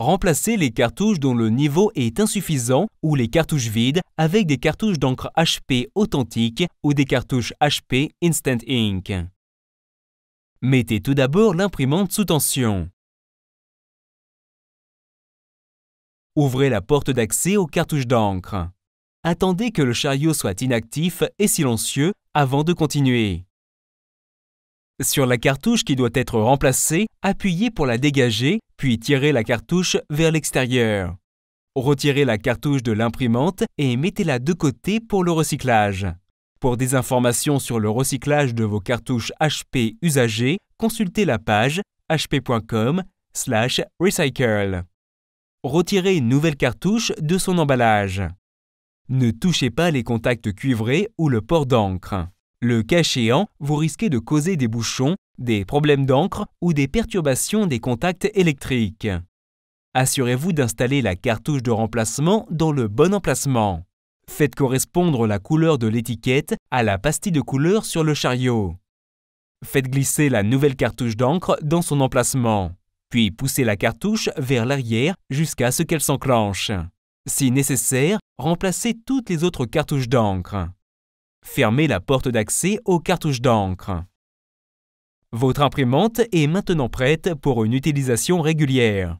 Remplacez les cartouches dont le niveau est insuffisant ou les cartouches vides avec des cartouches d'encre HP authentique ou des cartouches HP Instant Ink. Mettez tout d'abord l'imprimante sous tension. Ouvrez la porte d'accès aux cartouches d'encre. Attendez que le chariot soit inactif et silencieux avant de continuer. Sur la cartouche qui doit être remplacée, appuyez pour la dégager puis tirez la cartouche vers l'extérieur. Retirez la cartouche de l'imprimante et mettez-la de côté pour le recyclage. Pour des informations sur le recyclage de vos cartouches HP usagées, consultez la page hp.com recycle. Retirez une nouvelle cartouche de son emballage. Ne touchez pas les contacts cuivrés ou le port d'encre. Le cas vous risquez de causer des bouchons des problèmes d'encre ou des perturbations des contacts électriques. Assurez-vous d'installer la cartouche de remplacement dans le bon emplacement. Faites correspondre la couleur de l'étiquette à la pastille de couleur sur le chariot. Faites glisser la nouvelle cartouche d'encre dans son emplacement, puis poussez la cartouche vers l'arrière jusqu'à ce qu'elle s'enclenche. Si nécessaire, remplacez toutes les autres cartouches d'encre. Fermez la porte d'accès aux cartouches d'encre. Votre imprimante est maintenant prête pour une utilisation régulière.